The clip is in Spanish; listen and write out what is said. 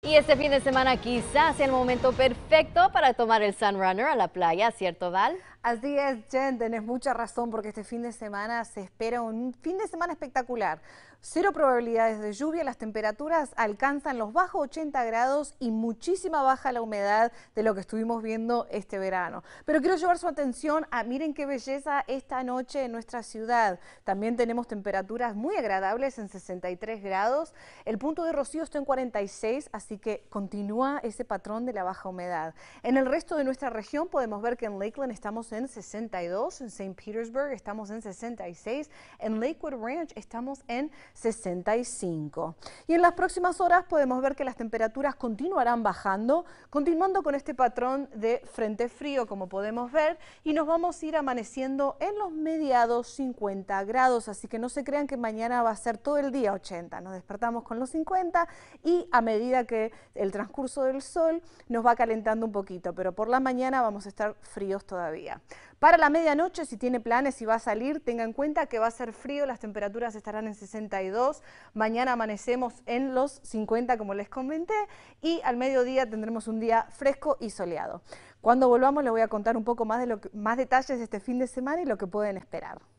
Y este fin de semana quizás sea el momento perfecto para tomar el Sunrunner a la playa, ¿cierto Val? Así es, Jen, tenés mucha razón porque este fin de semana se espera un fin de semana espectacular. Cero probabilidades de lluvia, las temperaturas alcanzan los bajos 80 grados y muchísima baja la humedad de lo que estuvimos viendo este verano. Pero quiero llevar su atención a miren qué belleza esta noche en nuestra ciudad. También tenemos temperaturas muy agradables en 63 grados. El punto de rocío está en 46, así que continúa ese patrón de la baja humedad. En el resto de nuestra región podemos ver que en Lakeland estamos en 62, en St. Petersburg estamos en 66, en Lakewood Ranch estamos en 65. Y en las próximas horas podemos ver que las temperaturas continuarán bajando, continuando con este patrón de frente frío como podemos ver y nos vamos a ir amaneciendo en los mediados 50 grados, así que no se crean que mañana va a ser todo el día 80, nos despertamos con los 50 y a medida que el transcurso del sol nos va calentando un poquito, pero por la mañana vamos a estar fríos todavía. Para la medianoche, si tiene planes y va a salir, tenga en cuenta que va a ser frío, las temperaturas estarán en 62, mañana amanecemos en los 50 como les comenté y al mediodía tendremos un día fresco y soleado. Cuando volvamos les voy a contar un poco más de más detalles de este fin de semana y lo que pueden esperar.